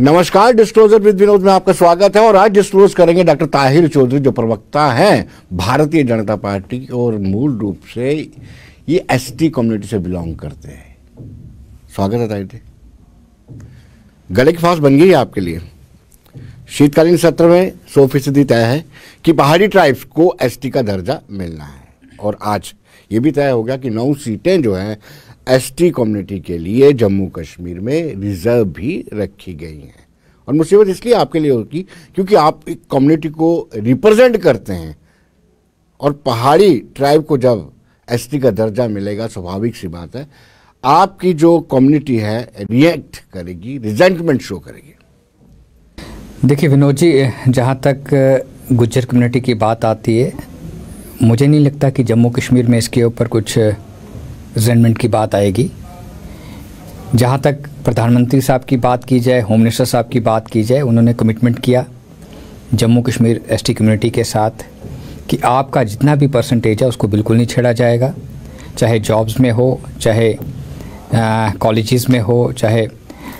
नमस्कार disclosure with Vinod में आपका स्वागत है और आज डिस्क्लोज करेंगे डॉक्टर ताहिर चौधरी जो प्रवक्ता हैं भारतीय जनता पार्टी और मूल रूप से ये एसटी कम्युनिटी से बिलोंग करते हैं स्वागत है ताहिर जी गले की फांस बन गई है आपके लिए शीतकालीन सत्र में सौ फीसदी तय है कि पहाड़ी ट्राइब्स को एसटी का दर्जा मिलना है और आज ये भी तय हो गया कि नौ सीटें जो हैं एसटी कम्युनिटी के लिए जम्मू कश्मीर में रिजर्व भी रखी गई हैं और मुसीबत इसलिए आपके लिए होगी क्योंकि आप एक कम्युनिटी को रिप्रेजेंट करते हैं और पहाड़ी ट्राइब को जब एसटी का दर्जा मिलेगा स्वाभाविक सी बात है आपकी जो कम्युनिटी है रिएक्ट करेगी रिजेंटमेंट शो करेगी देखिए विनोद जी जहाँ तक गुज्जर कम्युनिटी की बात आती है मुझे नहीं लगता कि जम्मू कश्मीर में इसके ऊपर कुछ रिजेंटमेंट की बात आएगी जहाँ तक प्रधानमंत्री साहब की बात की जाए होम मिनिस्टर साहब की बात की जाए उन्होंने कमिटमेंट किया जम्मू कश्मीर एसटी कम्युनिटी के साथ कि आपका जितना भी परसेंटेज है उसको बिल्कुल नहीं छेड़ा जाएगा चाहे जॉब्स में हो चाहे कॉलेजेस में हो चाहे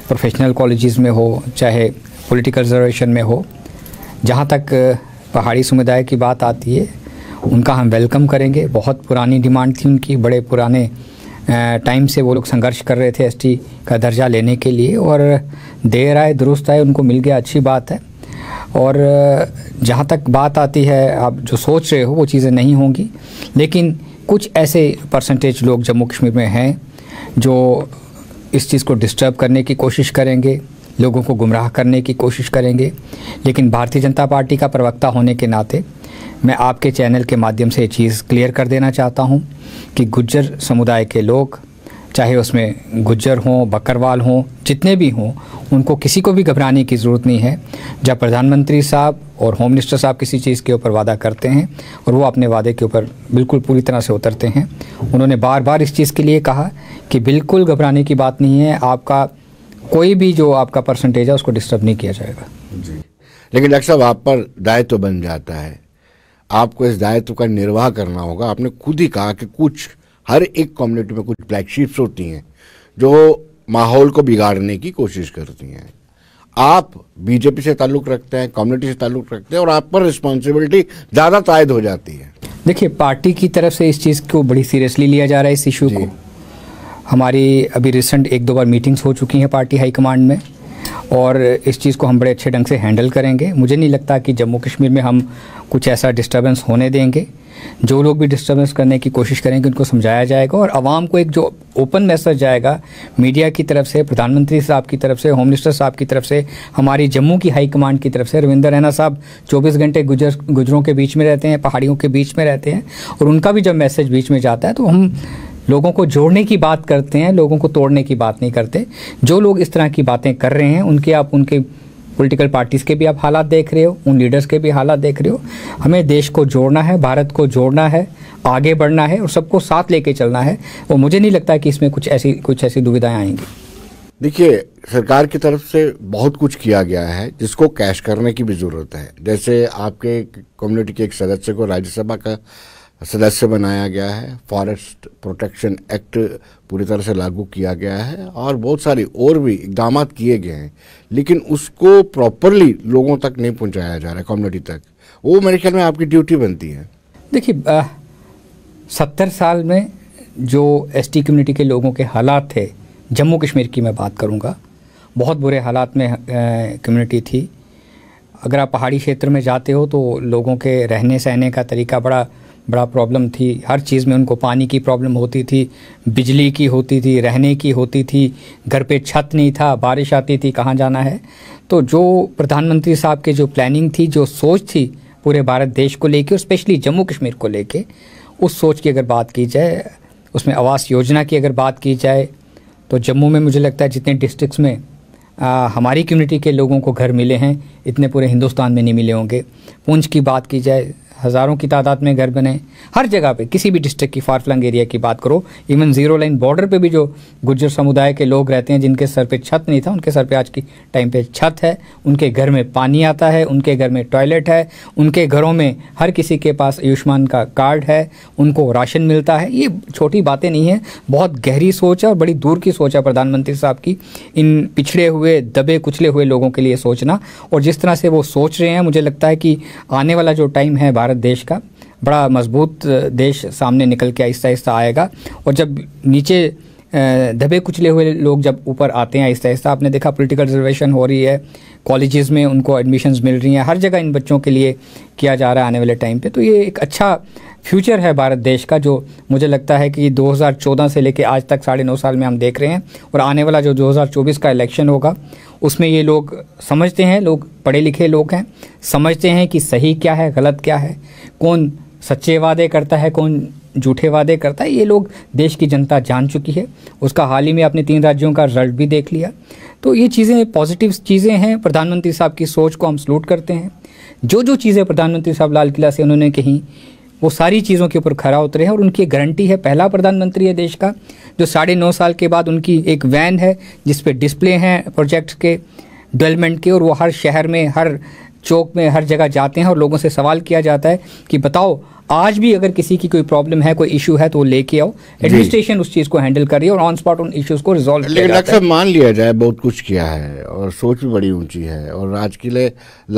प्रोफेशनल कॉलेजेस में हो चाहे पॉलिटिकल रिजर्वेशन में हो जहाँ तक पहाड़ी समुदाय की बात आती है उनका हम वेलकम करेंगे बहुत पुरानी डिमांड थी उनकी बड़े पुराने टाइम से वो लोग संघर्ष कर रहे थे एसटी का दर्जा लेने के लिए और देर आए दुरुस्त आए उनको मिल गया अच्छी बात है और जहाँ तक बात आती है आप जो सोच रहे हो वो चीज़ें नहीं होंगी लेकिन कुछ ऐसे परसेंटेज लोग जम्मू कश्मीर में हैं जो इस चीज़ को डिस्टर्ब करने की कोशिश करेंगे लोगों को गुमराह करने की कोशिश करेंगे लेकिन भारतीय जनता पार्टी का प्रवक्ता होने के नाते मैं आपके चैनल के माध्यम से ये चीज़ क्लियर कर देना चाहता हूँ कि गुज्जर समुदाय के लोग चाहे उसमें गुज्जर हों बकरवाल हों जितने भी हों उनको किसी को भी घबराने की ज़रूरत नहीं है जब प्रधानमंत्री साहब और होम मिनिस्टर साहब किसी चीज़ के ऊपर वादा करते हैं और वो अपने वादे के ऊपर बिल्कुल पूरी तरह से उतरते हैं उन्होंने बार बार इस चीज़ के लिए कहा कि बिल्कुल घबराने की बात नहीं है आपका कोई भी जो आपका परसेंटेज है उसको डिस्टर्ब नहीं किया जाएगा जी लेकिन डॉक्टर साहब आप पर दाय तो बन जाता है आपको इस दायित्व का निर्वाह करना होगा आपने खुद ही कहा कि कुछ हर एक कम्युनिटी में कुछ फ्लैगशिप्स होती हैं जो माहौल को बिगाड़ने की कोशिश करती हैं आप बीजेपी से ताल्लुक़ रखते हैं कम्युनिटी से ताल्लुक़ रखते हैं और आप पर रिस्पॉन्सिबिलिटी ज़्यादा तायद हो जाती है देखिए पार्टी की तरफ से इस चीज़ को बड़ी सीरियसली लिया जा रहा है इस इशू को हमारी अभी रिसेंट एक दो बार मीटिंग्स हो चुकी हैं पार्टी हाईकमांड में और इस चीज़ को हम बड़े अच्छे ढंग से हैंडल करेंगे मुझे नहीं लगता कि जम्मू कश्मीर में हम कुछ ऐसा डिस्टर्बेंस होने देंगे जो लोग भी डिस्टर्बेंस करने की कोशिश करेंगे उनको समझाया जाएगा और आवाम को एक जो ओपन मैसेज जाएगा मीडिया की तरफ से प्रधानमंत्री साहब की तरफ से होम मिनिस्टर साहब की तरफ से हमारी जम्मू की हाई कमांड की तरफ से रविंदर रैना साहब 24 घंटे गुजर गुजरों के बीच में रहते हैं पहाड़ियों के बीच में रहते हैं और उनका भी जब मैसेज बीच में जाता है तो हम लोगों को जोड़ने की बात करते हैं लोगों को तोड़ने की बात नहीं करते जो लोग इस तरह की बातें कर रहे हैं उनके आप उनके पॉलिटिकल पार्टीज़ के भी आप हालात देख रहे हो उन लीडर्स के भी हालात देख रहे हो हमें देश को जोड़ना है भारत को जोड़ना है आगे बढ़ना है और सबको साथ लेके चलना है वो मुझे नहीं लगता कि इसमें कुछ ऐसी कुछ ऐसी दुविधाएं आएंगी देखिए सरकार की तरफ से बहुत कुछ किया गया है जिसको कैश करने की भी ज़रूरत है जैसे आपके कम्युनिटी के एक सदस्य को राज्यसभा का सदस्य बनाया गया है फॉरेस्ट प्रोटेक्शन एक्ट पूरी तरह से लागू किया गया है और बहुत सारे और भी इकदाम किए गए हैं लेकिन उसको प्रॉपरली लोगों तक नहीं पहुंचाया जा रहा है कम्युनिटी तक वो मेरे ख्याल में आपकी ड्यूटी बनती है देखिए सत्तर साल में जो एसटी कम्युनिटी के लोगों के हालात थे जम्मू कश्मीर की मैं बात करूँगा बहुत बुरे हालात में कम्युनिटी थी अगर आप पहाड़ी क्षेत्र में जाते हो तो लोगों के रहने सहने का तरीका बड़ा बड़ा प्रॉब्लम थी हर चीज़ में उनको पानी की प्रॉब्लम होती थी बिजली की होती थी रहने की होती थी घर पे छत नहीं था बारिश आती थी कहाँ जाना है तो जो प्रधानमंत्री साहब के जो प्लानिंग थी जो सोच थी पूरे भारत देश को लेके और स्पेशली जम्मू कश्मीर को लेके उस सोच की अगर बात की जाए उसमें आवास योजना की अगर बात की जाए तो जम्मू में मुझे लगता है जितने डिस्ट्रिक्स में आ, हमारी कम्युनिटी के लोगों को घर मिले हैं इतने पूरे हिंदुस्तान में नहीं मिले होंगे पूंछ की बात की जाए हज़ारों की तादाद में घर बने हर जगह पे किसी भी डिस्ट्रिक्ट की फार फ्लंग एरिया की बात करो इवन ज़ीरो लाइन बॉर्डर पे भी जो गुजर समुदाय के लोग रहते हैं जिनके सर पे छत नहीं था उनके सर पे आज की टाइम पे छत है उनके घर में पानी आता है उनके घर में टॉयलेट है उनके घरों में हर किसी के पास आयुष्मान का कार्ड है उनको राशन मिलता है ये छोटी बातें नहीं हैं बहुत गहरी सोच है और बड़ी दूर की सोच है प्रधानमंत्री साहब की इन पिछड़े हुए दबे कुचले हुए लोगों के लिए सोचना और जिस तरह से वो सोच रहे हैं मुझे लगता है कि आने वाला जो टाइम है भारत देश का बड़ा मजबूत देश सामने निकल के आहिस्ता आहिस्ता आएगा और जब नीचे दबे कुचले हुए लोग जब ऊपर आते हैं आहिस्ता आहिस्ता आपने देखा पॉलिटिकल रिजर्वेशन हो रही है कॉलेजेस में उनको एडमिशन्स मिल रही हैं हर जगह इन बच्चों के लिए किया जा रहा है आने वाले टाइम पे तो ये एक अच्छा फ्यूचर है भारत देश का जो मुझे लगता है कि 2014 से लेकर आज तक साढ़े नौ साल में हम देख रहे हैं और आने वाला जो 2024 का इलेक्शन होगा उसमें ये लोग समझते हैं लोग पढ़े लिखे लोग हैं समझते हैं कि सही क्या है गलत क्या है कौन सच्चे वादे करता है कौन झूठे वादे करता है ये लोग देश की जनता जान चुकी है उसका हाल ही में आपने तीन राज्यों का रिजल्ट भी देख लिया तो ये चीज़ें पॉजिटिव चीज़ें हैं प्रधानमंत्री साहब की सोच को हम सलूट करते हैं जो जो चीज़ें प्रधानमंत्री साहब लाल किला से उन्होंने कहीं वो सारी चीज़ों के ऊपर खरा उतरे हैं और उनकी गारंटी है पहला प्रधानमंत्री है देश का जो साढ़े नौ साल के बाद उनकी एक वैन है जिस पर डिस्प्ले हैं प्रोजेक्ट के डेवलपमेंट के और वो हर शहर में हर चौक में हर जगह जाते हैं और लोगों से सवाल किया जाता है कि बताओ आज भी अगर किसी की कोई प्रॉब्लम है कोई इशू है तो वो लेके आओ एडमिनिस्ट्रेशन उस चीज को हैंडल कर रही है और ऑन स्पॉट उन इश्यूज को रिजॉल्व लेकिन अक्सर मान लिया जाए बहुत कुछ किया है और सोच भी बड़ी ऊंची है और राज किले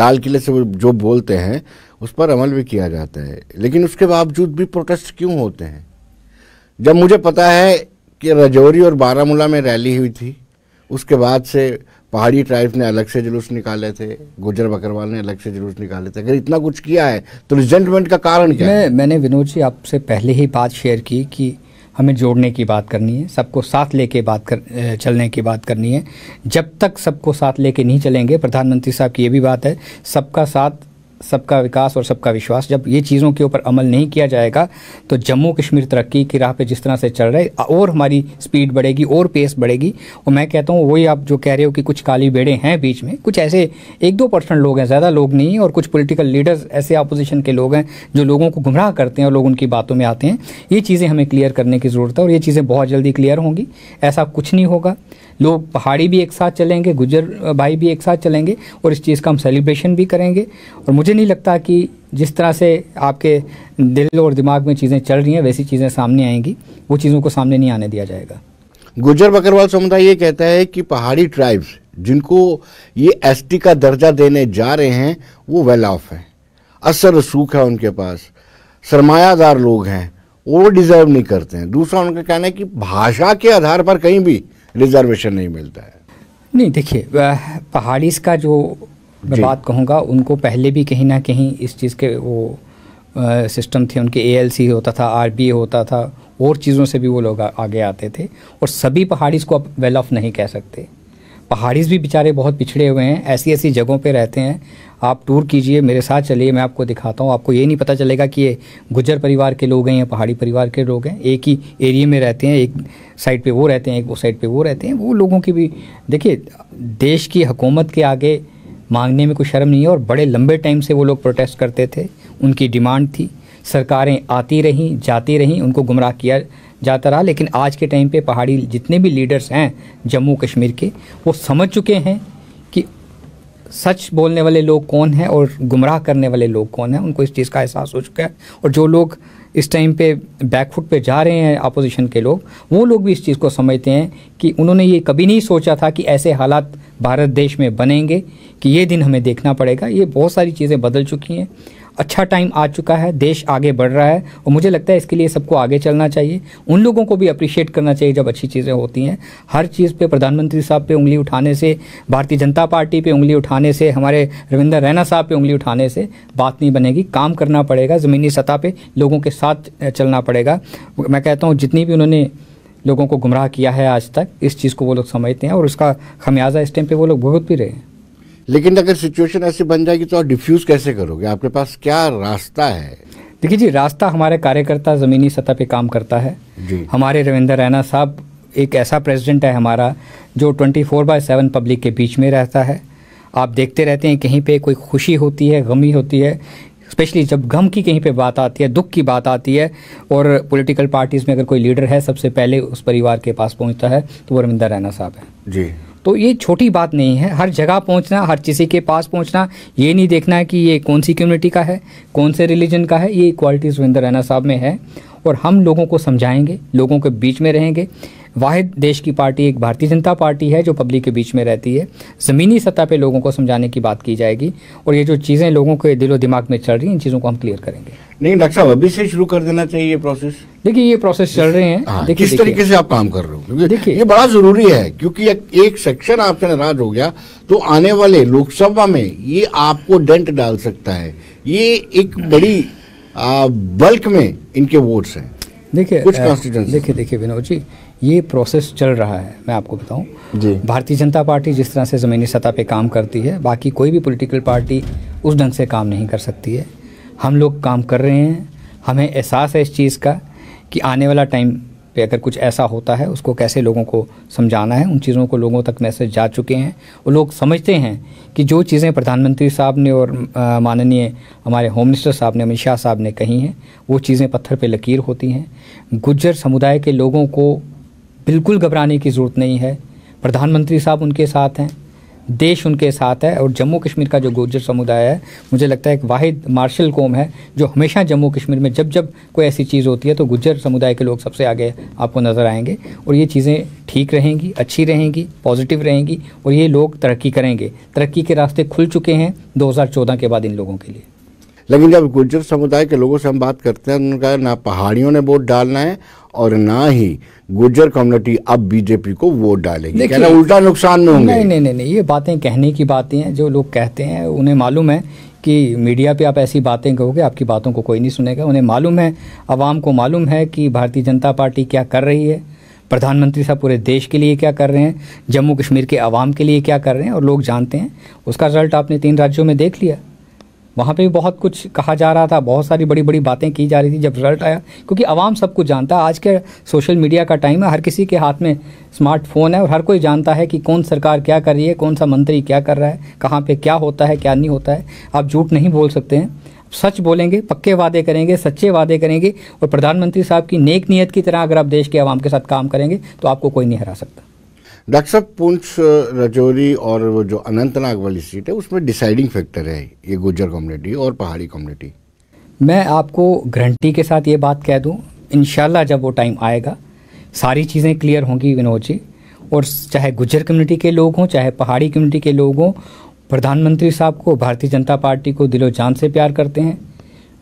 लाल किले से जो बोलते हैं उस पर अमल भी किया जाता है लेकिन उसके बावजूद भी प्रोटेस्ट क्यों होते हैं जब मुझे पता है कि रजौरी और बारामूला में रैली हुई थी उसके बाद से पहाड़ी ट्राइब ने अलग से जुलूस निकाले थे गुजर बकरवाल ने अलग से जुलूस निकाले थे अगर इतना कुछ किया है तो रिजेंटमेंट का कारण क्या मैं, है? मैंने विनोद जी आपसे पहले ही बात शेयर की कि हमें जोड़ने की बात करनी है सबको साथ लेके बात कर चलने की बात करनी है जब तक सबको साथ लेके नहीं चलेंगे प्रधानमंत्री साहब की ये भी बात है सबका साथ सबका विकास और सबका विश्वास जब ये चीज़ों के ऊपर अमल नहीं किया जाएगा तो जम्मू कश्मीर तरक्की की राह पे जिस तरह से चल रहा है और हमारी स्पीड बढ़ेगी और पेस बढ़ेगी और मैं कहता हूँ वही आप जो कह रहे हो कि कुछ काली बेड़े हैं बीच में कुछ ऐसे एक दो परसेंट लोग हैं ज़्यादा लोग नहीं और कुछ पोलिटिकल लीडर्स ऐसे अपोजिशन के लोग हैं जो लोगों को गुमराह करते हैं और लोग उनकी बातों में आते हैं ये चीज़ें हमें क्लियर करने की ज़रूरत है और ये चीज़ें बहुत जल्दी क्लियर होंगी ऐसा कुछ नहीं होगा लोग पहाड़ी भी एक साथ चलेंगे गुजर भाई भी एक साथ चलेंगे और इस चीज़ का हम सेलिब्रेशन भी करेंगे और मुझे नहीं लगता कि जिस तरह से आपके दिल और दिमाग में चीज़ें चल रही हैं वैसी चीज़ें सामने आएंगी वो चीज़ों को सामने नहीं आने दिया जाएगा गुजर बकरवाल समुदाय ये कहता है कि पहाड़ी ट्राइब्स जिनको ये एस का दर्जा देने जा रहे हैं वो वेल ऑफ है असर रसूख है उनके पास सरमायादार लोग हैं वो डिज़र्व नहीं करते हैं दूसरा उनका कहना है कि भाषा के आधार पर कहीं भी रिजर्वेशन नहीं मिलता है नहीं देखिए पहाड़ीस का जो मैं बात कहूँगा उनको पहले भी कहीं ना कहीं इस चीज़ के वो आ, सिस्टम थे उनके ए होता था आर होता था और चीज़ों से भी वो लोग आगे आते थे और सभी पहाड़ीस को आप वेल ऑफ नहीं कह सकते पहाड़ीस भी बेचारे बहुत पिछड़े हुए हैं ऐसी ऐसी जगहों पे रहते हैं आप टूर कीजिए मेरे साथ चलिए मैं आपको दिखाता हूँ आपको ये नहीं पता चलेगा कि ये गुजर परिवार के लोग हैं या पहाड़ी परिवार के लोग हैं एक ही एरिए में रहते हैं एक साइड पे वो रहते हैं एक वो साइड पे वो रहते हैं वो लोगों की भी देखिए देश की हकूमत के आगे मांगने में कोई शर्म नहीं है और बड़े लंबे टाइम से वो लोग प्रोटेस्ट करते थे उनकी डिमांड थी सरकारें आती रहीं जाती रहीं उनको गुमराह किया जाता रहा लेकिन आज के टाइम पे पहाड़ी जितने भी लीडर्स हैं जम्मू कश्मीर के वो समझ चुके हैं सच बोलने वाले लोग कौन हैं और गुमराह करने वाले लोग कौन हैं उनको इस चीज़ का एहसास हो चुका है और जो लोग इस टाइम पे बैकफुट पे जा रहे हैं अपोजिशन के लोग वो लोग भी इस चीज़ को समझते हैं कि उन्होंने ये कभी नहीं सोचा था कि ऐसे हालात भारत देश में बनेंगे कि ये दिन हमें देखना पड़ेगा ये बहुत सारी चीज़ें बदल चुकी हैं अच्छा टाइम आ चुका है देश आगे बढ़ रहा है और मुझे लगता है इसके लिए सबको आगे चलना चाहिए उन लोगों को भी अप्रिशिएट करना चाहिए जब अच्छी चीज़ें होती हैं हर चीज़ पे प्रधानमंत्री साहब पे उंगली उठाने से भारतीय जनता पार्टी पे उंगली उठाने से हमारे रविंदर रैना साहब पे उंगली उठाने से बात नहीं बनेगी काम करना पड़ेगा ज़मीनी सतह पर लोगों के साथ चलना पड़ेगा मैं कहता हूँ जितनी भी उन्होंने लोगों को गुमराह किया है आज तक इस चीज़ को वो लोग समझते हैं और उसका खमियाजा इस टाइम पर वो लोग भुगत भी रहे हैं लेकिन अगर सिचुएशन ऐसी बन जाएगी तो आप डिफ्यूज़ कैसे करोगे आपके पास क्या रास्ता है देखिए जी रास्ता हमारे कार्यकर्ता ज़मीनी सतह पे काम करता है जी हमारे रविंदर रैना साहब एक ऐसा प्रेसिडेंट है हमारा जो 24 फोर बाय सेवन पब्लिक के बीच में रहता है आप देखते रहते हैं कहीं पे कोई खुशी होती है गमी होती है स्पेशली जब गम की कहीं पे बात आती है दुख की बात आती है और पॉलिटिकल पार्टीज़ में अगर कोई लीडर है सबसे पहले उस परिवार के पास पहुंचता है तो वो रविंदर रैना साहब है जी तो ये छोटी बात नहीं है हर जगह पहुंचना हर किसी के पास पहुंचना ये नहीं देखना है कि ये कौन सी कम्युनिटी का है कौन से रिलीजन का है ये इक्वालिटी सुविंदर रैना साहब में है और हम लोगों को समझाएंगे लोगों के बीच में रहेंगे वाहिद देश की पार्टी एक भारतीय जनता पार्टी है जो पब्लिक के बीच में रहती है ज़मीनी सतह पे लोगों को समझाने की बात की जाएगी और ये जो चीज़ें लोगों के दिलो दिमाग में चल रही हैं इन चीज़ों को हम क्लियर करेंगे नहीं डॉक्टर साहब अभी से शुरू कर देना चाहिए ये प्रोसेस देखिए ये प्रोसेस चल रहे हैं हाँ, देखिए किस तरीके से आप काम कर रहे हो देखिए ये बड़ा जरूरी है क्योंकि एक सेक्शन आपसे नाराज हो गया तो आने वाले लोकसभा में ये आपको डेंट डाल सकता है ये एक बड़ी आ, बल्क में इनके वोट्स हैं देखिए कुछ कॉन्स्टिट्यूंस देखिए देखिए विनोद जी ये प्रोसेस चल रहा है मैं आपको बताऊं जी भारतीय जनता पार्टी जिस तरह से ज़मीनी सतह पे काम करती है बाकी कोई भी पॉलिटिकल पार्टी उस ढंग से काम नहीं कर सकती है हम लोग काम कर रहे हैं हमें एहसास है इस चीज़ का कि आने वाला टाइम पे अगर कुछ ऐसा होता है उसको कैसे लोगों को समझाना है उन चीज़ों को लोगों तक मैसेज जा चुके हैं वो लोग समझते हैं कि जो चीज़ें प्रधानमंत्री साहब ने और माननीय हमारे होम मिनिस्टर साहब ने अमित शाह साहब ने कही हैं वो चीज़ें पत्थर पे लकीर होती हैं गुज्जर समुदाय के लोगों को बिल्कुल घबराने की ज़रूरत नहीं है प्रधानमंत्री साहब उनके साथ हैं देश उनके साथ है और जम्मू कश्मीर का जो गुर्जर समुदाय है मुझे लगता है एक वाहिद मार्शल कौम है जो हमेशा जम्मू कश्मीर में जब जब कोई ऐसी चीज़ होती है तो गुर्जर समुदाय के लोग सबसे आगे आपको नज़र आएंगे और ये चीज़ें ठीक रहेंगी अच्छी रहेंगी पॉजिटिव रहेंगी और ये लोग तरक्की करेंगे तरक्की के रास्ते खुल चुके हैं दो के बाद इन लोगों के लिए लेकिन जब गुर्जर समुदाय के लोगों से हम बात करते हैं उन्होंने कहा ना पहाड़ियों ने वोट डालना है और ना ही गुर्जर कम्युनिटी अब बीजेपी को वोट डालेगी कहना उल्टा नुकसान में होंगे नहीं नहीं नहीं नहीं ये बातें कहने की बातें हैं जो लोग कहते हैं उन्हें मालूम है कि मीडिया पे आप ऐसी बातें कहोगे आपकी बातों को कोई नहीं सुनेगा उन्हें मालूम है आवाम को मालूम है कि भारतीय जनता पार्टी क्या कर रही है प्रधानमंत्री साहब पूरे देश के लिए क्या कर रहे हैं जम्मू कश्मीर के आवाम के लिए क्या कर रहे हैं और लोग जानते हैं उसका रिजल्ट आपने तीन राज्यों में देख लिया वहाँ पे भी बहुत कुछ कहा जा रहा था बहुत सारी बड़ी बड़ी बातें की जा रही थी जब रिजल्ट आया क्योंकि आवाम सब कुछ जानता है आज के सोशल मीडिया का टाइम है हर किसी के हाथ में स्मार्टफोन है और हर कोई जानता है कि कौन सरकार क्या कर रही है कौन सा मंत्री क्या कर रहा है कहाँ पर क्या होता है क्या नहीं होता है आप झूठ नहीं बोल सकते हैं सच बोलेंगे पक्के वादे करेंगे सच्चे वादे करेंगे और प्रधानमंत्री साहब की नेक नीयत की तरह अगर आप देश के आवाम के साथ काम करेंगे तो आपको कोई नहीं हरा सकता डॉक्टर साहब पुंछ रजौरी और वो जो अनंतनाग वाली सीट है उसमें डिसाइडिंग फैक्टर है ये गुजर कम्युनिटी और पहाड़ी कम्युनिटी मैं आपको गारंटी के साथ ये बात कह दूँ इन जब वो टाइम आएगा सारी चीज़ें क्लियर होंगी विनोद जी और चाहे गुजर कम्युनिटी के लोग हों चाहे पहाड़ी कम्युनिटी के लोग हों प्रधानमंत्री साहब को भारतीय जनता पार्टी को दिलो जान से प्यार करते हैं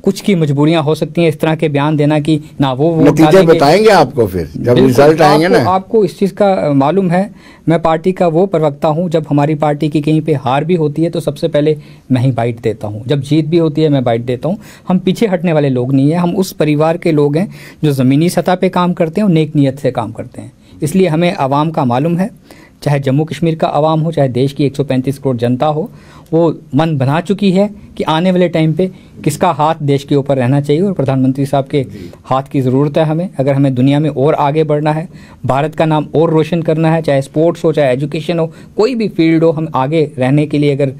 कुछ की मजबूरियां हो सकती हैं इस तरह के बयान देना कि ना वो वो नतीजे बताएंगे आपको फिर जब रिजल्ट तो आएंगे ना आपको इस चीज़ का मालूम है मैं पार्टी का वो प्रवक्ता हूँ जब हमारी पार्टी की कहीं पे हार भी होती है तो सबसे पहले मैं ही बाइट देता हूँ जब जीत भी होती है मैं बाइट देता हूँ हम पीछे हटने वाले लोग नहीं हैं हम उस परिवार के लोग हैं जो ज़मीनी सतह पर काम करते हैं और नेक नीयत से काम करते हैं इसलिए हमें आवाम का मालूम है चाहे जम्मू कश्मीर का आवाम हो चाहे देश की 135 करोड़ जनता हो वो मन बना चुकी है कि आने वाले टाइम पे किसका हाथ देश के ऊपर रहना चाहिए और प्रधानमंत्री साहब के हाथ की ज़रूरत है हमें अगर हमें दुनिया में और आगे बढ़ना है भारत का नाम और रोशन करना है चाहे स्पोर्ट्स हो चाहे एजुकेशन हो कोई भी फील्ड हो हम आगे रहने के लिए अगर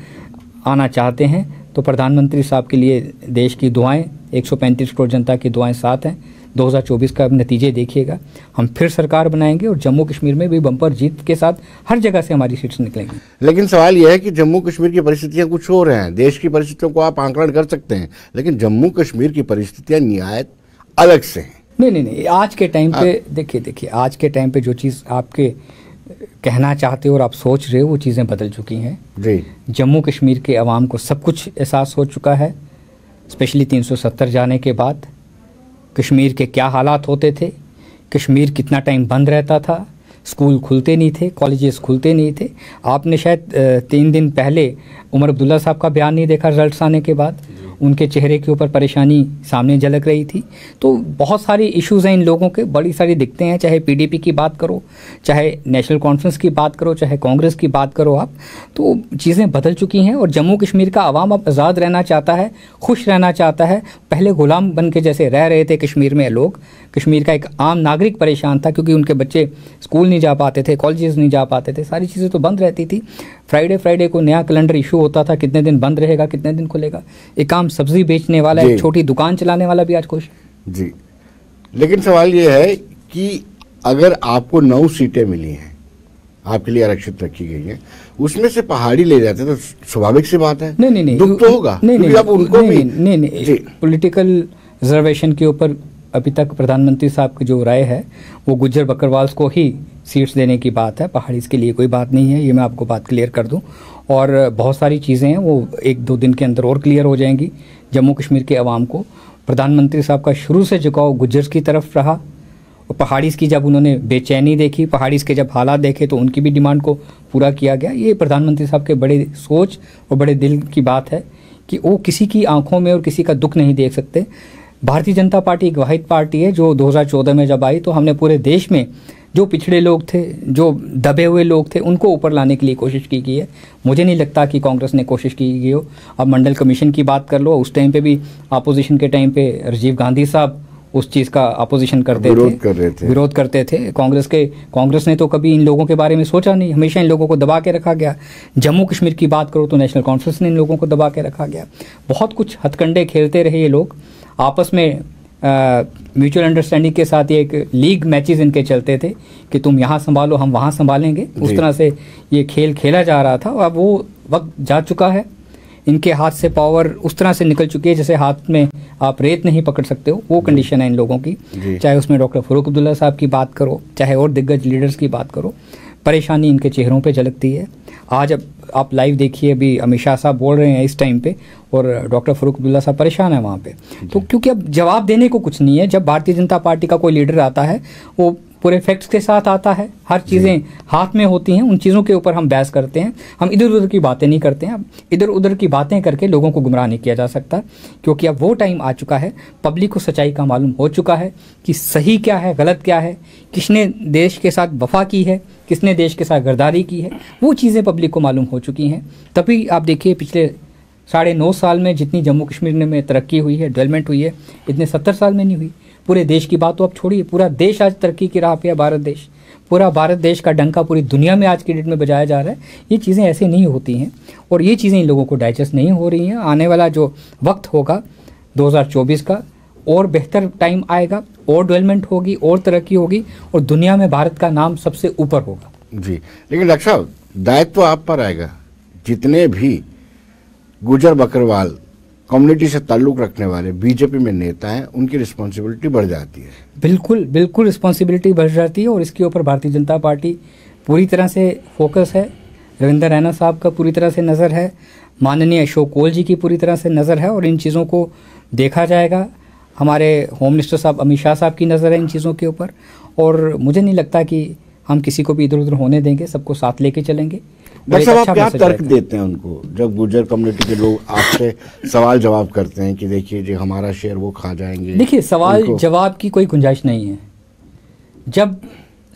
आना चाहते हैं तो प्रधानमंत्री साहब के लिए देश की दुआएँ एक करोड़ जनता की दुआएँ साथ हैं 2024 का नतीजे देखिएगा हम फिर सरकार बनाएंगे और जम्मू कश्मीर में भी बम्पर जीत के साथ हर जगह से हमारी सीट्स निकलेंगी लेकिन सवाल यह है कि जम्मू कश्मीर की परिस्थितियाँ कुछ और हैं देश की परिस्थितियों को आप आंकलन कर सकते हैं लेकिन जम्मू कश्मीर की परिस्थितियाँ निहायत अलग से हैं नहीं नहीं नहीं आज के टाइम पे हाँ। देखिए देखिए आज के टाइम पे जो चीज़ आपके कहना चाहते हो और आप सोच रहे हो वो चीज़ें बदल चुकी हैं जी जम्मू कश्मीर के आवाम को सब कुछ एहसास हो चुका है स्पेशली 370 जाने के बाद कश्मीर के क्या हालात होते थे कश्मीर कितना टाइम बंद रहता था स्कूल खुलते नहीं थे कॉलेजेस खुलते नहीं थे आपने शायद तीन दिन पहले उमर अब्दुल्ला साहब का बयान नहीं देखा रिजल्ट आने के बाद उनके चेहरे के ऊपर परेशानी सामने झलक रही थी तो बहुत सारे इश्यूज़ हैं इन लोगों के बड़ी सारी दिखते हैं चाहे पीडीपी की बात करो चाहे नेशनल कॉन्फ्रेंस की बात करो चाहे कांग्रेस की बात करो आप तो चीज़ें बदल चुकी हैं और जम्मू कश्मीर का आवाम अब आज़ाद रहना चाहता है खुश रहना चाहता है पहले गुलाम बन के जैसे रह रहे थे कश्मीर में लोग कश्मीर का एक आम नागरिक परेशान था क्योंकि उनके बच्चे स्कूल नहीं जा पाते थे कॉलेजेस नहीं जा पाते थे सारी चीज़ें तो बंद रहती थी फ्राइडे फ्राइडे को नया कैलेंडर इशू होता था कितने दिन बंद रहेगा कितने दिन खुलेगा एक आम सब्जी बेचने वाला एक छोटी दुकान चलाने वाला भी आज खुश जी लेकिन सवाल ये है कि अगर आपको नौ सीटें मिली हैं आपके लिए आरक्षित रखी गई है उसमें से पहाड़ी ले जाते तो स्वाभाविक सी बात है नहीं नहीं नहीं दुख तो होगा नहीं नहीं नहीं, नहीं नहीं, नहीं, नहीं पॉलिटिकल रिजर्वेशन के ऊपर अभी तक प्रधानमंत्री साहब की जो राय है वो गुज्जर बकरवाल को ही सीट्स देने की बात है पहाड़ीज के लिए कोई बात नहीं है ये मैं आपको बात क्लियर कर दूं और बहुत सारी चीज़ें हैं वो एक दो दिन के अंदर और क्लियर हो जाएंगी जम्मू कश्मीर के आवाम को प्रधानमंत्री साहब का शुरू से झुकाव गुज्जर की तरफ रहा और पहाड़ीज़ की जब उन्होंने बेचैनी देखी पहाड़ीज़ के जब हालात देखे तो उनकी भी डिमांड को पूरा किया गया ये प्रधानमंत्री साहब के बड़े सोच और बड़े दिल की बात है कि वो किसी की आंखों में और किसी का दुख नहीं देख सकते भारतीय जनता पार्टी एक वाहिद पार्टी है जो 2014 में जब आई तो हमने पूरे देश में जो पिछड़े लोग थे जो दबे हुए लोग थे उनको ऊपर लाने के लिए कोशिश की गई है मुझे नहीं लगता कि कांग्रेस ने कोशिश की गई हो अब मंडल कमीशन की बात कर लो उस टाइम पे भी अपोजिशन के टाइम पे राजीव गांधी साहब उस चीज़ का अपोजिशन करते विरोध थे, कर रहे थे विरोध करते थे कांग्रेस के कांग्रेस ने तो कभी इन लोगों के बारे में सोचा नहीं हमेशा इन लोगों को दबा के रखा गया जम्मू कश्मीर की बात करो तो नेशनल कॉन्फ्रेंस ने इन लोगों को दबा के रखा गया बहुत कुछ हथकंडे खेलते रहे ये लोग आपस में म्यूचुअल अंडरस्टैंडिंग के साथ ये एक लीग मैचेस इनके चलते थे कि तुम यहाँ संभालो हम वहाँ संभालेंगे उस तरह से ये खेल खेला जा रहा था और अब वो वक्त जा चुका है इनके हाथ से पावर उस तरह से निकल चुकी है जैसे हाथ में आप रेत नहीं पकड़ सकते हो वो कंडीशन है इन लोगों की चाहे उसमें डॉक्टर फरूक अब्दुल्ला साहब की बात करो चाहे और दिग्गज लीडर्स की बात करो परेशानी इनके चेहरों पे झलकती है आज अब आप लाइव देखिए अभी अमित शाह साहब बोल रहे हैं इस टाइम पे और डॉक्टर फरूक अब्दुल्ला साहब परेशान है वहाँ पे तो क्योंकि अब जवाब देने को कुछ नहीं है जब भारतीय जनता पार्टी का कोई लीडर आता है वो पूरे फैक्ट्स के साथ आता है हर चीज़ें हाथ में होती हैं उन चीज़ों के ऊपर हम बहस करते हैं हम इधर उधर की बातें नहीं करते हैं इधर उधर की बातें करके लोगों को गुमराह नहीं किया जा सकता क्योंकि अब वो टाइम आ चुका है पब्लिक को सच्चाई का मालूम हो चुका है कि सही क्या है गलत क्या है किसने देश के साथ वफा की है किसने देश के साथ गर्दारी की है वो चीज़ें पब्लिक को मालूम हो चुकी हैं तभी आप देखिए पिछले साढ़े नौ साल में जितनी जम्मू कश्मीर में तरक्की हुई है डेवलपमेंट हुई है इतने सत्तर साल में नहीं हुई पूरे देश की बात तो आप छोड़िए पूरा देश आज तरक्की की राह पे है भारत देश पूरा भारत देश का डंका पूरी दुनिया में आज की डेट में बजाया जा रहा है ये चीज़ें ऐसे नहीं होती हैं और ये चीज़ें इन लोगों को डाइजेस्ट नहीं हो रही हैं आने वाला जो वक्त होगा 2024 का और बेहतर टाइम आएगा और डेवलपमेंट होगी और तरक्की होगी और दुनिया में भारत का नाम सबसे ऊपर होगा जी लेकिन डॉक्टर साहब दायित्व तो आप पर आएगा जितने भी गुजर बकरवाल कम्युनिटी से ताल्लुक रखने वाले बीजेपी में नेता हैं उनकी रिस्पॉन्सिबिलिटी बढ़ जाती है बिल्कुल बिल्कुल रिस्पॉन्सिबिलिटी बढ़ जाती है और इसके ऊपर भारतीय जनता पार्टी पूरी तरह से फोकस है रविंदर रैना साहब का पूरी तरह से नज़र है माननीय अशोक कोल जी की पूरी तरह से नज़र है और इन चीज़ों को देखा जाएगा हमारे होम मिनिस्टर साहब अमित शाह साहब की नज़र है इन चीज़ों के ऊपर और मुझे नहीं लगता कि हम किसी को भी इधर उधर होने देंगे सबको साथ लेके चलेंगे डॉक्टर साहब आप अच्छा क्या तर्क देते हैं उनको जब गुर्जर कम्युनिटी के लोग आपसे सवाल जवाब करते हैं कि देखिए जी हमारा शेयर वो खा जाएंगे देखिए सवाल जवाब की कोई गुंजाइश नहीं है जब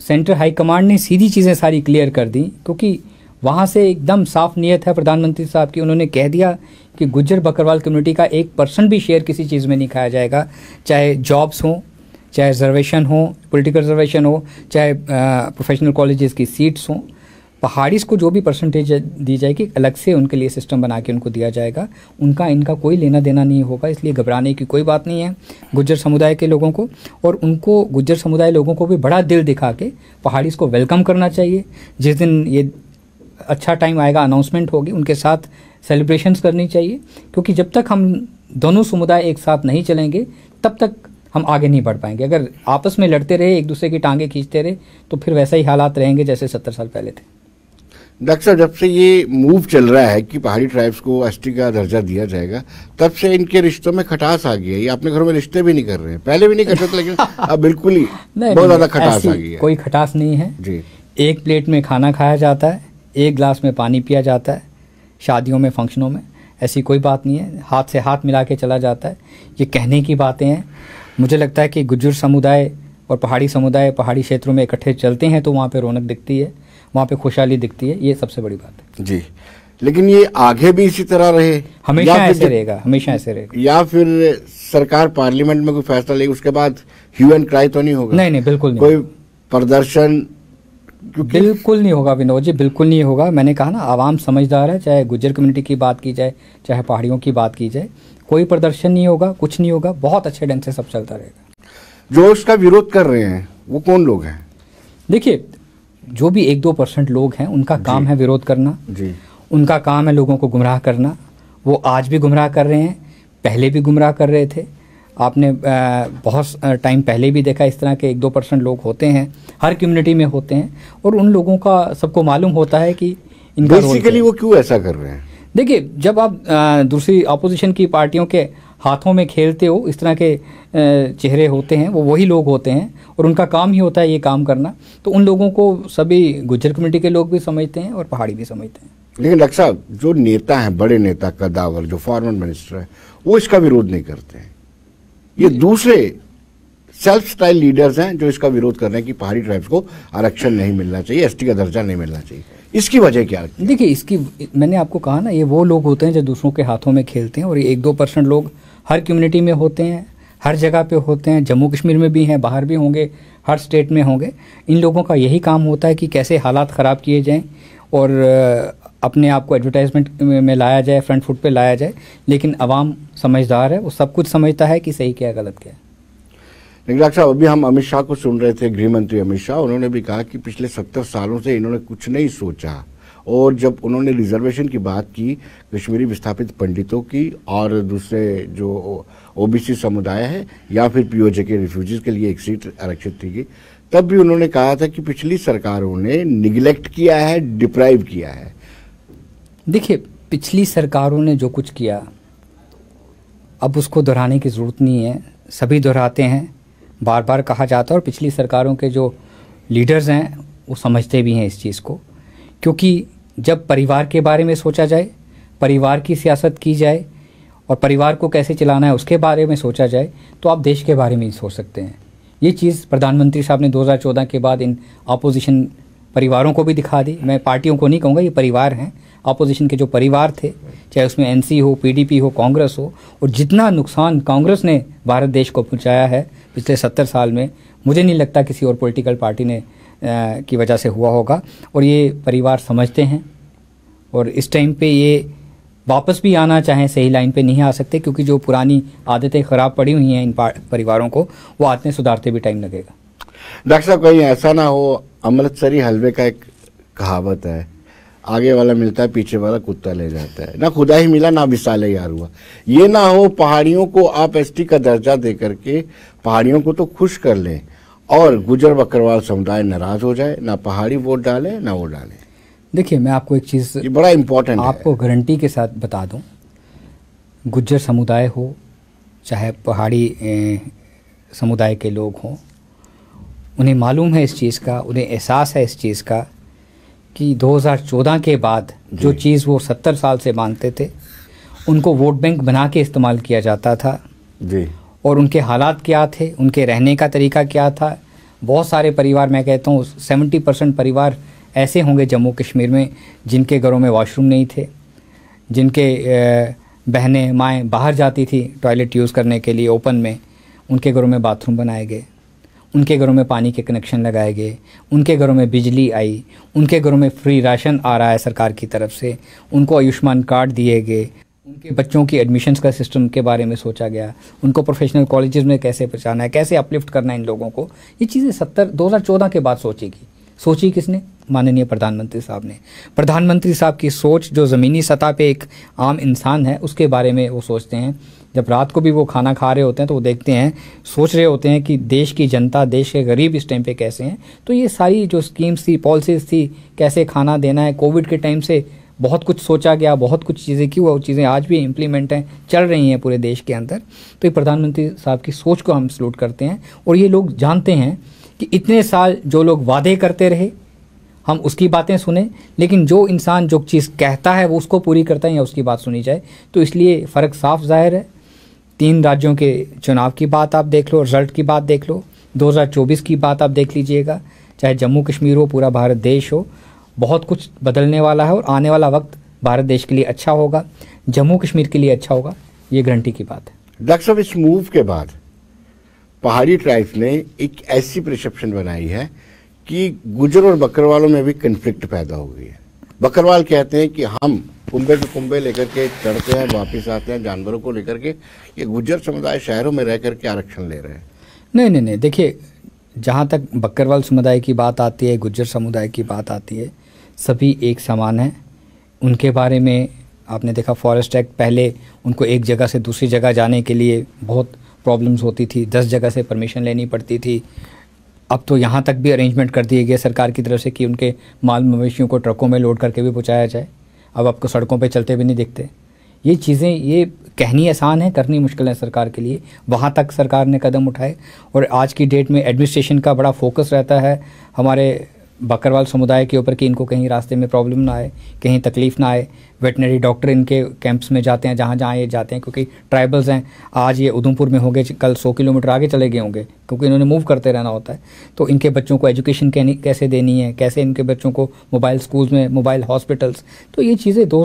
सेंट्रल हाईकमांड ने सीधी चीज़ें सारी क्लियर कर दी क्योंकि वहाँ से एकदम साफ नीयत है प्रधानमंत्री साहब की उन्होंने कह दिया कि गुज्जर बकरवाल कम्युनिटी का एक परसेंट भी शेयर किसी चीज़ में नहीं खाया जाएगा चाहे जॉब्स हों चाहे रिजर्वेशन हो पॉलिटिकल रिजर्वेशन हो चाहे प्रोफेशनल कॉलेजेस की सीट्स हों पहाड़ीस को जो भी परसेंटेज दी जाएगी अलग से उनके लिए सिस्टम बना के उनको दिया जाएगा उनका इनका कोई लेना देना नहीं होगा इसलिए घबराने की कोई बात नहीं है गुज्जर समुदाय के लोगों को और उनको गुज्जर समुदाय लोगों को भी बड़ा दिल दिखा के पहाड़ीस को वेलकम करना चाहिए जिस दिन ये अच्छा टाइम आएगा अनाउंसमेंट होगी उनके साथ सेलिब्रेशंस करनी चाहिए क्योंकि जब तक हम दोनों समुदाय एक साथ नहीं चलेंगे तब तक हम आगे नहीं बढ़ पाएंगे अगर आपस में लड़ते रहे एक दूसरे की टांगे खींचते रहे तो फिर वैसा ही हालात रहेंगे जैसे सत्तर साल पहले थे डॉक्टर साहब जब से ये मूव चल रहा है कि पहाड़ी ट्राइब्स को एस का दर्जा दिया जाएगा तब से इनके रिश्तों में खटास आ गई है ये अपने घरों में रिश्ते भी नहीं कर रहे हैं पहले भी नहीं करते थे लेकिन अब बिल्कुल ही बहुत ज़्यादा खटास आ गई है कोई खटास नहीं है जी एक प्लेट में खाना खाया जाता है एक ग्लास में पानी पिया जाता है शादियों में फंक्शनों में ऐसी कोई बात नहीं है हाथ से हाथ मिला के चला जाता है ये कहने की बातें हैं मुझे लगता है कि गुजर समुदाय और पहाड़ी समुदाय पहाड़ी क्षेत्रों में इकट्ठे चलते हैं तो वहाँ पर रौनक दिखती है वहाँ पे खुशहाली दिखती है ये सबसे बड़ी बात है जी लेकिन ये आगे भी इसी तरह रहे हमेशा ऐसे रहेगा हमेशा ऐसे रहेगा या फिर सरकार पार्लियामेंट में कोई फैसला लेगी उसके बाद ह्यूमन क्राई तो नहीं होगा नहीं नहीं बिल्कुल नहीं कोई प्रदर्शन बिल्कुल नहीं होगा विनोद जी बिल्कुल नहीं होगा मैंने कहा ना आवाम समझदार है चाहे गुजर कम्युनिटी की बात की जाए चाहे पहाड़ियों की बात की जाए कोई प्रदर्शन नहीं होगा कुछ नहीं होगा बहुत अच्छे ढंग से सब चलता रहेगा जो उसका विरोध कर रहे हैं वो कौन लोग हैं देखिए जो भी एक दो परसेंट लोग हैं उनका काम है विरोध करना जी उनका काम है लोगों को गुमराह करना वो आज भी गुमराह कर रहे हैं पहले भी गुमराह कर रहे थे आपने बहुत टाइम पहले भी देखा इस तरह के एक दो परसेंट लोग होते हैं हर कम्युनिटी में होते हैं और उन लोगों का सबको मालूम होता है कि इनका बेसिकली वो क्यों ऐसा कर रहे हैं देखिए जब आप दूसरी अपोजिशन की पार्टियों के हाथों में खेलते हो इस तरह के चेहरे होते हैं वो वही लोग होते हैं और उनका काम ही होता है ये काम करना तो उन लोगों को सभी गुज्जर कम्युनिटी के लोग भी समझते हैं और पहाड़ी भी समझते हैं लेकिन डॉक्टर साहब जो नेता हैं बड़े नेता कदावर जो फॉरेन मिनिस्टर हैं वो इसका विरोध नहीं करते हैं ये दूसरे सेल्फ स्टाइल लीडर्स हैं जो इसका विरोध कर रहे हैं कि पहाड़ी ट्राइब्स को आरक्षण नहीं मिलना चाहिए एसटी का दर्जा नहीं मिलना चाहिए इसकी वजह क्या देखिए इसकी मैंने आपको कहा ना ये वो लोग होते हैं जो दूसरों के हाथों में खेलते हैं और ये एक दो परसेंट लोग हर कम्युनिटी में होते हैं हर जगह पे होते हैं जम्मू कश्मीर में भी हैं बाहर भी होंगे हर स्टेट में होंगे इन लोगों का यही काम होता है कि कैसे हालात ख़राब किए जाएं और अपने आप को एडवर्टाइजमेंट में लाया जाए फ्रंट फुट पे लाया जाए लेकिन आवाम समझदार है वो सब कुछ समझता है कि सही क्या है गलत क्या है लेकिन डॉक्टर साहब अभी हम अमित शाह को सुन रहे थे गृह मंत्री अमित शाह उन्होंने भी कहा कि पिछले सत्तर सालों से इन्होंने कुछ नहीं सोचा और जब उन्होंने रिजर्वेशन की बात की कश्मीरी विस्थापित पंडितों की और दूसरे जो ओबीसी समुदाय है या फिर पीओजे के रिफ्यूजीज़ के लिए एक सीट आरक्षित थी गई तब भी उन्होंने कहा था कि पिछली सरकारों ने निगलेक्ट किया है डिप्राइव किया है देखिए पिछली सरकारों ने जो कुछ किया अब उसको दोहराने की ज़रूरत नहीं है सभी दोहराते हैं बार बार कहा जाता है और पिछली सरकारों के जो लीडर्स हैं वो समझते भी हैं इस चीज़ को क्योंकि जब परिवार के बारे में सोचा जाए परिवार की सियासत की जाए और परिवार को कैसे चलाना है उसके बारे में सोचा जाए तो आप देश के बारे में ही सोच सकते हैं ये चीज़ प्रधानमंत्री साहब ने 2014 के बाद इन अपोजिशन परिवारों को भी दिखा दी मैं पार्टियों को नहीं कहूँगा ये परिवार हैं अपोजिशन के जो परिवार थे चाहे उसमें एन हो पी हो कांग्रेस हो और जितना नुकसान कांग्रेस ने भारत देश को पहुँचाया है पिछले सत्तर साल में मुझे नहीं लगता किसी और पोलिटिकल पार्टी ने की वजह से हुआ होगा और ये परिवार समझते हैं और इस टाइम पे ये वापस भी आना चाहें सही लाइन पे नहीं आ सकते क्योंकि जो पुरानी आदतें ख़राब पड़ी हुई हैं इन परिवारों को वो आदतें सुधारते भी टाइम लगेगा डॉक्टर साहब कहीं ऐसा ना हो अमृतसरी हलवे का एक कहावत है आगे वाला मिलता है पीछे वाला कुत्ता ले जाता है ना खुदा ही मिला ना विशाल यार हुआ ये ना हो पहाड़ियों को आप एसटी का दर्जा दे करके पहाड़ियों को तो खुश कर लें और गुजर बकरवाल समुदाय नाराज हो जाए ना पहाड़ी वोट डाले ना वो डाले देखिए मैं आपको एक चीज़ बड़ा इम्पोर्टेंट आपको गारंटी के साथ बता दूं गुज्जर समुदाय हो चाहे पहाड़ी समुदाय के लोग हों उन्हें मालूम है इस चीज़ का उन्हें एहसास है इस चीज़ का कि 2014 के बाद जो चीज़ वो 70 साल से मानते थे उनको वोट बैंक बना के इस्तेमाल किया जाता था जी और उनके हालात क्या थे उनके रहने का तरीका क्या था बहुत सारे परिवार मैं कहता हूँ सेवेंटी परसेंट परिवार ऐसे होंगे जम्मू कश्मीर में जिनके घरों में वॉशरूम नहीं थे जिनके बहनें माएँ बाहर जाती थी टॉयलेट यूज़ करने के लिए ओपन में उनके घरों में बाथरूम बनाए गए उनके घरों में पानी के कनेक्शन लगाए गए उनके घरों में बिजली आई उनके घरों में फ्री राशन आ रहा है सरकार की तरफ से उनको आयुष्मान कार्ड दिए गए उनके बच्चों की एडमिशन्स का सिस्टम के बारे में सोचा गया उनको प्रोफेशनल कॉलेजेस में कैसे पहचाना है कैसे अपलिफ्ट करना है इन लोगों को ये चीज़ें सत्तर दो हज़ार चौदह के बाद सोची गई सोची किसने माननीय प्रधानमंत्री साहब ने प्रधानमंत्री साहब की सोच जो ज़मीनी सतह पे एक आम इंसान है उसके बारे में वो सोचते हैं जब रात को भी वो खाना खा रहे होते हैं तो वो देखते हैं सोच रहे होते हैं कि देश की जनता देश के गरीब इस टाइम पे कैसे हैं तो ये सारी जो स्कीम्स थी पॉलिसीज़ थी कैसे खाना देना है कोविड के टाइम से बहुत कुछ सोचा गया बहुत कुछ चीज़ें की वो चीज़ें आज भी इम्प्लीमेंट हैं चल रही हैं पूरे देश के अंदर तो ये प्रधानमंत्री साहब की सोच को हम सलूट करते हैं और ये लोग जानते हैं कि इतने साल जो लोग वादे करते रहे हम उसकी बातें सुने लेकिन जो इंसान जो चीज़ कहता है वो उसको पूरी करता है या उसकी बात सुनी जाए तो इसलिए फ़र्क साफ जाहिर है तीन राज्यों के चुनाव की बात आप देख लो रिजल्ट की बात देख लो 2024 की बात आप देख लीजिएगा चाहे जम्मू कश्मीर हो पूरा भारत देश हो बहुत कुछ बदलने वाला है और आने वाला वक्त भारत देश के लिए अच्छा होगा जम्मू कश्मीर के लिए अच्छा होगा ये गारंटी की बात है डॉक्टर साहब इस मूव के बाद पहाड़ी ट्राइब्स ने एक ऐसी प्रसप्शन बनाई है कि गुजर और बकरवालों में भी कन्फ्लिक्ट पैदा हो गई है बकरवाल कहते हैं कि हम कुंबे से कुंबे लेकर के चढ़ते हैं वापस आते हैं जानवरों को लेकर के ये गुजर समुदाय शहरों में रह करके आरक्षण ले रहे हैं नहीं नहीं नहीं देखिए जहाँ तक बकरवाल समुदाय की बात आती है गुज्जर समुदाय की बात आती है सभी एक समान हैं उनके बारे में आपने देखा फॉरेस्ट एक्ट पहले उनको एक जगह से दूसरी जगह जाने के लिए बहुत प्रॉब्लम्स होती थी दस जगह से परमिशन लेनी पड़ती थी अब तो यहाँ तक भी अरेंजमेंट कर दिए गए सरकार की तरफ से कि उनके माल मवेशियों को ट्रकों में लोड करके भी पहुँचाया जाए अब आपको सड़कों पर चलते भी नहीं दिखते ये चीज़ें ये कहनी आसान है करनी मुश्किल है सरकार के लिए वहाँ तक सरकार ने कदम उठाए और आज की डेट में एडमिनिस्ट्रेशन का बड़ा फोकस रहता है हमारे बकरवाल समुदाय के ऊपर कि इनको कहीं रास्ते में प्रॉब्लम ना आए कहीं तकलीफ ना आए वेटनरी डॉक्टर इनके कैंप्स में जाते हैं जहाँ जहाँ ये जाते हैं क्योंकि ट्राइबल्स हैं आज ये उधमपुर में होंगे कल सौ किलोमीटर आगे चले गए होंगे क्योंकि इन्होंने मूव करते रहना होता है तो इनके बच्चों को एजुकेशन कैसे देनी है कैसे इनके बच्चों को मोबाइल स्कूल्स में मोबाइल हॉस्पिटल्स तो ये चीज़ें दो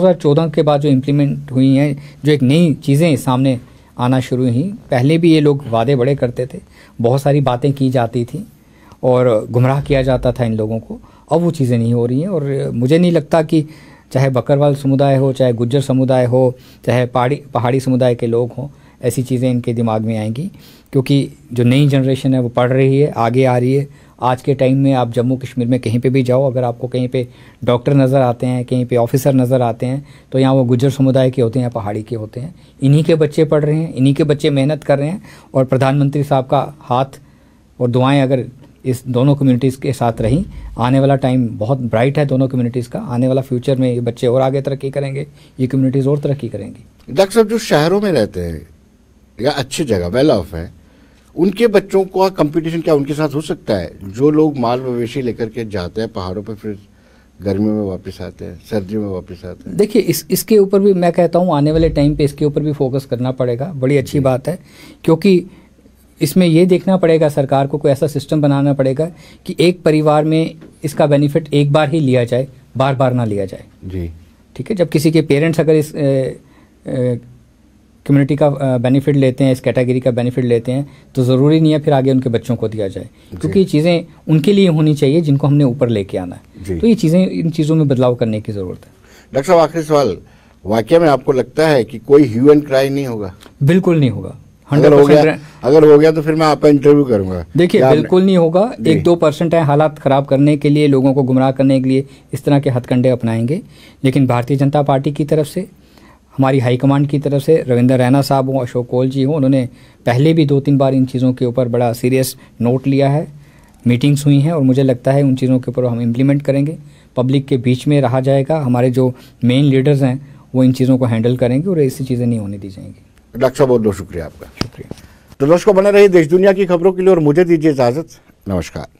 के बाद जो इम्प्लीमेंट हुई हैं जो एक नई चीज़ें सामने आना शुरू हुई पहले भी ये लोग वादे बड़े करते थे बहुत सारी बातें की जाती थी और गुमराह किया जाता था इन लोगों को अब वो चीज़ें नहीं हो रही हैं और मुझे नहीं लगता कि चाहे बकरवाल समुदाय हो चाहे गुज्जर समुदाय हो चाहे पहाड़ी पहाड़ी समुदाय के लोग हों ऐसी चीज़ें इनके दिमाग में आएंगी क्योंकि जो नई जनरेशन है वो पढ़ रही है आगे आ रही है आज के टाइम में आप जम्मू कश्मीर में कहीं पे भी जाओ अगर आपको कहीं पे डॉक्टर नज़र आते हैं कहीं पे ऑफिसर नज़र आते हैं तो यहाँ वो गुज्जर समुदाय के होते हैं या पहाड़ी के होते हैं इन्हीं के बच्चे पढ़ रहे हैं इन्हीं के बच्चे मेहनत कर रहे हैं और प्रधानमंत्री साहब का हाथ और दुआएँ अगर इस दोनों कम्युनिटीज़ के साथ रहीं आने वाला टाइम बहुत ब्राइट है दोनों कम्युनिटीज़ का आने वाला फ्यूचर में ये बच्चे और आगे तरक्की करेंगे ये कम्युनिटीज़ और तरक्की करेंगी डॉक्टर साहब जो शहरों में रहते हैं या अच्छी जगह वेल ऑफ है उनके बच्चों का कंपटीशन क्या उनके साथ हो सकता है जो लोग माल मवेशी लेकर के जाते हैं पहाड़ों पर फिर गर्मियों में वापस आते हैं सर्दियों में वापस आते हैं देखिए इस इसके ऊपर भी मैं कहता हूँ आने वाले टाइम पे इसके ऊपर भी फोकस करना पड़ेगा बड़ी अच्छी बात है क्योंकि इसमें यह देखना पड़ेगा सरकार को कोई ऐसा सिस्टम बनाना पड़ेगा कि एक परिवार में इसका बेनिफिट एक बार ही लिया जाए बार बार ना लिया जाए जी ठीक है जब किसी के पेरेंट्स अगर इस कम्युनिटी का बेनिफिट लेते हैं इस कैटेगरी का बेनिफिट लेते हैं तो ज़रूरी नहीं है फिर आगे उनके बच्चों को दिया जाए क्योंकि ये चीज़ें उनके लिए होनी चाहिए जिनको हमने ऊपर लेके आना है तो ये चीज़ें इन चीज़ों में बदलाव करने की ज़रूरत है डॉक्टर साहब आखिरी सवाल वाक्य में आपको लगता है कि कोई ह्यूमन क्राई नहीं होगा बिल्कुल नहीं होगा अगर हो गया अगर हो गया तो फिर मैं आपका इंटरव्यू करूंगा देखिए बिल्कुल नहीं होगा एक दो परसेंट है हालात खराब करने के लिए लोगों को गुमराह करने के लिए इस तरह के हथकंडे अपनाएंगे लेकिन भारतीय जनता पार्टी की तरफ से हमारी हाईकमांड की तरफ से रविंदर रैना साहब हों अशोक कोल जी हों उन्होंने पहले भी दो तीन बार इन चीज़ों के ऊपर बड़ा सीरियस नोट लिया है मीटिंग्स हुई हैं और मुझे लगता है उन चीज़ों के ऊपर हम इम्प्लीमेंट करेंगे पब्लिक के बीच में रहा जाएगा हमारे जो मेन लीडर्स हैं वो इन चीज़ों को हैंडल करेंगे और ऐसी चीज़ें नहीं होने दी जाएंगी डॉक्टर साहब बहुत बहुत शुक्रिया आपका शुक्रिया तो दोस्तों बने रही देश दुनिया की खबरों के लिए और मुझे दीजिए इजाज़त नमस्कार